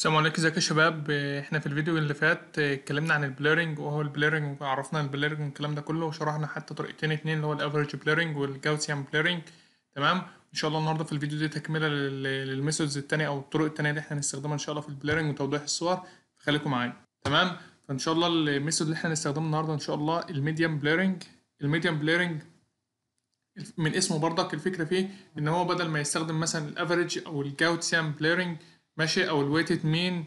السلام عليكم ازيك يا شباب احنا في الفيديو اللي فات اتكلمنا عن البليرنج وهو البليرنج وعرفنا البليرنج والكلام ده كله وشرحنا حتى طريقتين اتنين اللي هو الافرج بليرنج والجاوسيان بليرنج تمام ان شاء الله النهارده في الفيديو دي تكمله للميثودز التانية او الطرق التانية اللي احنا هنستخدمها ان شاء الله في البليرنج وتوضيح الصور خليكم معايا تمام فان شاء الله الميثود اللي احنا هنستخدمه النهارده ان شاء الله الميديم بليرنج الميديم بليرنج من اسمه برضك الفكره فيه ان هو بدل ما يستخدم مثلا الافريج او الجاوسيان بليرنج ماشي او الويتد مين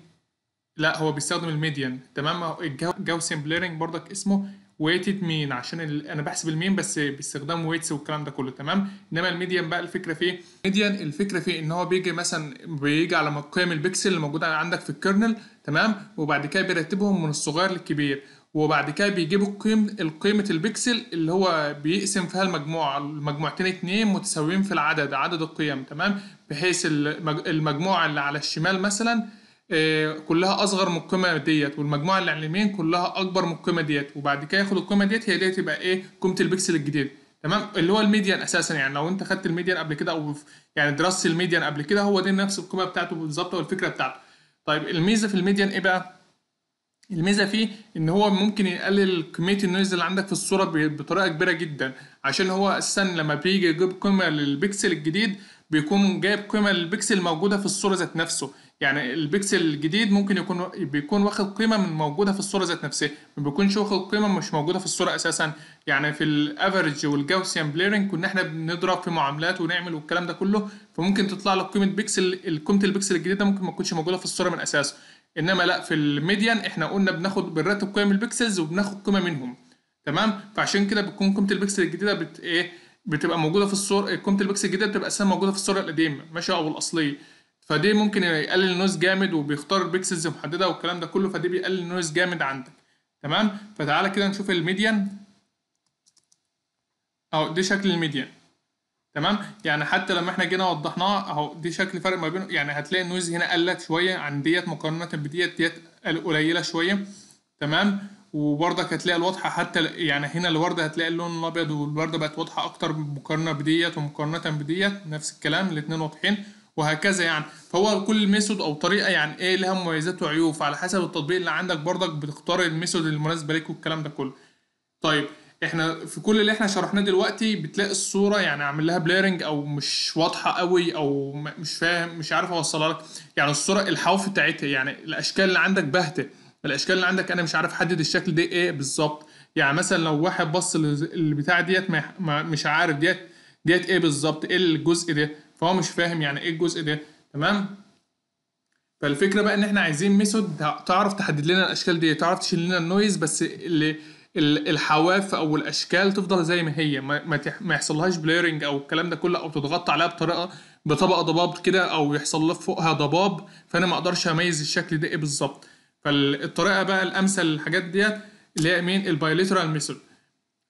لا هو بيستخدم الميديان تمام الجاوسيان بليرنج برضك اسمه ويتد مين عشان ال... انا بحسب المين بس باستخدام ويتس والكلام ده كله تمام انما الميديان بقى الفكره في الميديان الفكره في ان هو بيجي مثلا بيجي على قيم البكسل اللي موجوده عندك في الكيرنل تمام وبعد كده بيرتبهم من الصغير للكبير وبعد كده بيجيبوا قيم قيمة البكسل اللي هو بيقسم فيها المجموعة المجموعتين اتنين متساويين في العدد عدد القيم تمام بحيث المجموعة اللي على الشمال مثلا آه، كلها أصغر من القيمة ديت والمجموعة اللي على اليمين كلها أكبر من القيمة ديت وبعد كده ياخد القيمة ديت هي ديت تبقى إيه قيمة البكسل الجديد تمام اللي هو الميديان اساسا يعني لو انت خدت الميديان قبل كده او يعني درست الميديان قبل كده هو دي نفس القيمه بتاعته بالظبط والفكره بتاعته طيب الميزه في الميديان ايه بقى الميزه فيه ان هو ممكن يقلل كميه النويز اللي عندك في الصوره بطريقه كبيره جدا عشان هو اساسا لما بيجي يجيب قيمه للبكسل الجديد بيكون جايب قيمه للبكسل موجوده في الصوره ذات نفسه يعني البكسل الجديد ممكن يكون بيكون واخد قيمه من موجوده في الصوره ذات نفسها ما بيكونش واخد قيمه مش موجوده في الصوره اساسا يعني في الافرج والجاوسيان بليرنج كنا احنا بنضرب في معاملات ونعمل والكلام ده كله فممكن تطلع لك قيمه بكسل قيمه البكسل الجديده ممكن ما تكونش موجوده في الصوره من اساسه انما لا في الميديان احنا قلنا بناخد بنرتب قيم البكسلز وبناخد قيمه منهم تمام فعشان كده بتكون قيمه البكسل الجديده بت ايه بتبقى موجوده في الصور قيمه البكسل الجديده بتبقى اساسا موجوده في الصوره القديمه ماشي او الاصليه فدي ممكن يقلل النويز جامد وبيختار البكسلز محدده والكلام ده كله فدي بيقلل النويز جامد عندك تمام فتعالى كده نشوف الميديان اهو دي شكل الميديان تمام يعني حتى لما احنا جينا وضحناها اهو دي شكل فرق ما بينه يعني هتلاقي النويز هنا قلت شويه عن ديت مقارنه بديت ديت قليله شويه تمام وبرضك هتلاقي الواضحه حتى يعني هنا الورده هتلاقي اللون الابيض والورده بقت واضحه اكتر مقارنه بديت ومقارنه بديت نفس الكلام الاثنين واضحين وهكذا يعني فهو كل ميثود او طريقه يعني ايه لها مميزات وعيوب على حسب التطبيق اللي عندك برضك بتختار الميثود المناسبه ليك والكلام ده كله طيب احنا في كل اللي احنا شرحناه دلوقتي بتلاقي الصوره يعني عامل لها بليرنج او مش واضحه قوي او مش فاهم مش عارف اوصلها لك يعني الصوره الحواف بتاعتها يعني الاشكال اللي عندك باهته الاشكال اللي عندك انا مش عارف احدد الشكل ده ايه بالظبط يعني مثلا لو واحد بص للبتاع ديت ما مش عارف ديت ديت ايه بالظبط ايه الجزء ده فهو مش فاهم يعني ايه الجزء ده تمام فالفكره بقى ان احنا عايزين ميثود تعرف تحدد لنا الاشكال دي تعرف تشيل لنا النويز بس اللي الحواف او الاشكال تفضل زي ما هي ما, ما يحصلهاش بليرنج او الكلام ده كله او تتغطى عليها بطريقه بطبقه ضباب كده او يحصل لها فوقها ضباب فانا ما اقدرش اميز الشكل ده ايه بالظبط فالطريقه بقى الامثل للحاجات ديت اللي هي مين البايليترال ميثود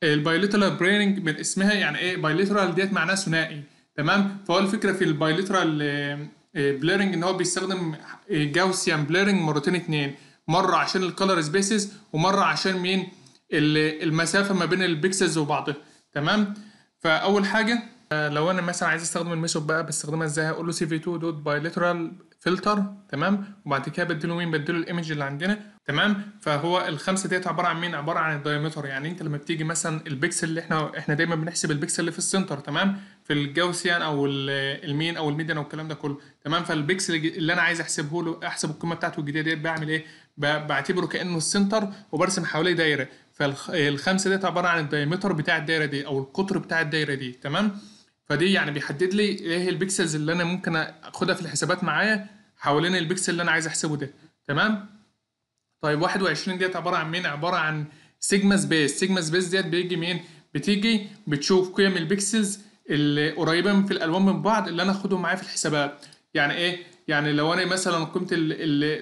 البايليترال بريننج من اسمها يعني ايه بايليترال ديت معناها ثنائي تمام فهو الفكره في البايليترال آه، آه، بليرنج ان هو بيستخدم جاوسيان بليرنج مرتين اتنين مره عشان الكالر سبيسز ومره عشان مين المسافه ما بين البيكسلز وبعضها تمام فاول حاجه آه، لو انا مثلا عايز استخدم الميثود بقى بستخدمها ازاي هقول له سي 2 دوت لترال فلتر تمام وبعد كده بديله مين بديله الايمج اللي عندنا تمام فهو الخمسه ديت عباره عن مين عباره عن الدايمتر يعني انت لما بتيجي مثلا البكسل اللي احنا احنا دايما بنحسب البكسل اللي في السنتر تمام في الجاوسيان او المين او الميديان او الكلام ده كله تمام فالبكسل اللي انا عايز احسبه له احسب القيمه بتاعته الجديده ديت بعمل ايه بعتبره كانه السنتر وبرسم حواليه دايره فالخمسه ديت عباره عن الدايمتر بتاع الدايره دي او القطر بتاع الدايره دي تمام فدي يعني بيحدد لي ايه هي البكسلز اللي انا ممكن اخدها في الحسابات معايا حوالين البكسل اللي انا عايز احسبه ده تمام طيب 21 ديت عباره عن مين عباره عن سيجما سبيس سيجما سبيس ديت بيجي منين بتيجي بتشوف قيم البكسلز اللي قريبه في الالوان من بعض اللي انا اخدهم معايا في الحسابات يعني ايه يعني لو انا مثلا قيمه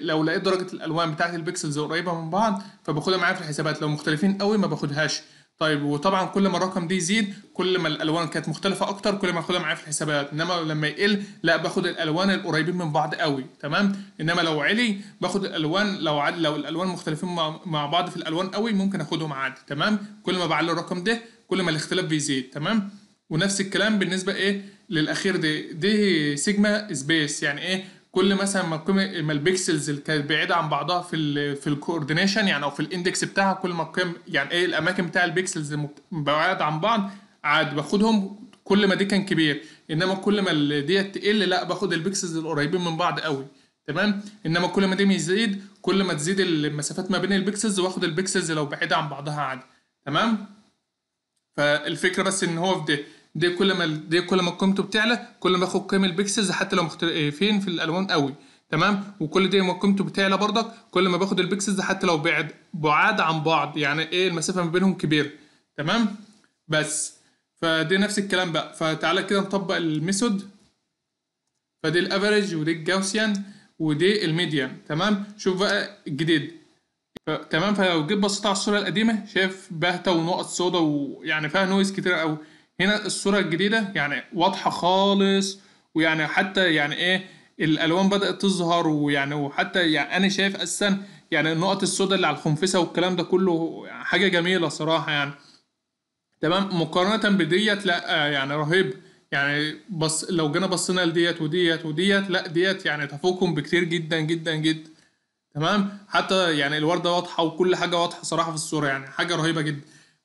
لو لقيت درجه الالوان بتاعه البكسلز قريبه من بعض فباخدها معايا في الحسابات لو مختلفين قوي ما باخدهاش طيب وطبعا كل ما الرقم ده يزيد كل ما الالوان كانت مختلفه اكتر كل ما اخدها معايا في الحسابات انما لما يقل لا باخد الالوان القريبين من بعض قوي تمام انما لو علي باخد الالوان لو عل لو الالوان مختلفين مع بعض في الالوان قوي ممكن اخدهم عادي تمام كل ما بعلي الرقم ده كل ما الاختلاف بيزيد تمام ونفس الكلام بالنسبه ايه للاخير دي دي سيجما سبيس يعني ايه كل مثلا ما القيم ما البكسلز اللي كانت بعيده عن بعضها في الـ في الكوردينيشن يعني او في الاندكس بتاعها كل ما القيم يعني ايه الاماكن بتاع البكسلز بعاد عن بعض عاد باخدهم كل ما دي كان كبير انما كل ما ديت تقل لا باخد البكسلز القريبين من بعض قوي تمام انما كل ما دي بيزيد كل ما تزيد المسافات ما بين البكسلز واخد البكسلز لو بعيده عن بعضها عادي تمام فالفكره بس ان هو في ده دي كل ما دي كل ما قيمته بتعلى كل ما اخد قيم البكسلز حتى لو مختلفين إيه، في الالوان قوي تمام وكل دي ما قيمته بتعلى برضك كل ما باخد البكسلز حتى لو بعد بعاد عن بعض يعني ايه المسافه ما بينهم كبيره تمام بس فدي نفس الكلام بقى فتعالى كده نطبق الميثود فدي الافريج ودي الجاوسيان ودي الميديان تمام شوف بقى الجديد تمام فلو جيت بصيت على الصوره القديمه شايف باهته ونقط سودا ويعني فيها نويز كتير قوي هنا الصورة الجديدة يعني واضحة خالص ويعني حتى يعني ايه الالوان بدأت تظهر ويعني وحتى يعني انا شايف اساسا يعني النقط السوداء اللي على الخنفسة والكلام ده كله حاجة جميلة صراحة يعني تمام مقارنة بديت لا يعني رهيب يعني بص لو جينا بصينا لديت وديت وديت لا ديت يعني تفوقهم بكتير جدا جدا جدا تمام حتى يعني الوردة واضحة وكل حاجة واضحة صراحة في الصورة يعني حاجة رهيبة جدا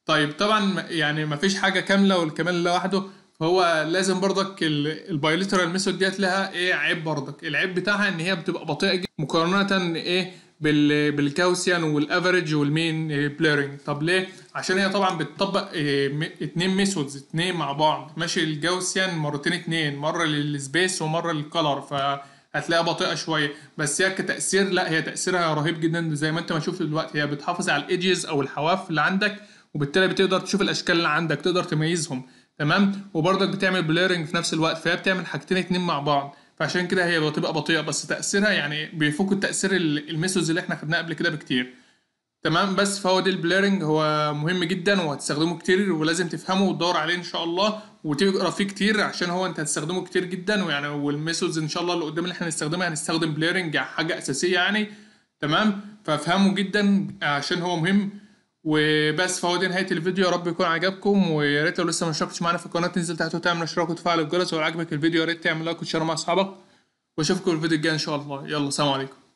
طيب طبعا يعني ما فيش حاجه كامله والكمال لوحده فهو لازم برضك البايليترال ميثود ديت لها ايه عيب برضك العيب بتاعها ان هي بتبقى بطيئه جدا مقارنه ايه بالكاوسيان والافريج والمين بليرنج طب ليه عشان هي طبعا بتطبق إيه اتنين ميثودز اتنين مع بعض ماشي الجاوسيان مرتين اتنين مره للسبيس ومره للكلر ف هتلاقيها بطيئه شويه بس هي كتاثير لا هي تاثيرها رهيب جدا زي ما انت ما شفت دلوقتي هي بتحافظ على الايدجز او الحواف اللي عندك وبالتالي بتقدر تشوف الاشكال اللي عندك تقدر تميزهم تمام وبرضك بتعمل بليرنج في نفس الوقت فهي بتعمل حاجتين اتنين مع بعض فعشان كده هي بتبقى بطيئه بس تاثيرها يعني بيفوق التاثير الميثودز اللي احنا خدناه قبل كده بكتير تمام بس فهو دي البليرنج هو مهم جدا وهتستخدمه كتير ولازم تفهمه وتدور عليه ان شاء الله وتقرا فيه كتير عشان هو انت هتستخدمه كتير جدا ويعني والميثودز ان شاء الله اللي قدام اللي احنا هنستخدمها هنستخدم بليرنج حاجه اساسيه يعني تمام فافهمه جدا عشان هو مهم وبس فهو دي نهايه الفيديو يا رب يكون عجبكم ويا ريت لو لسه ما اشتركتش معانا في القناه تنزل تحت وتعمل اشتراك وتفعل الجرس ولو عجبك الفيديو يا ريت تعمل لايك وتشير مع اصحابك واشوفكم الفيديو الجاي ان شاء الله يلا سلام عليكم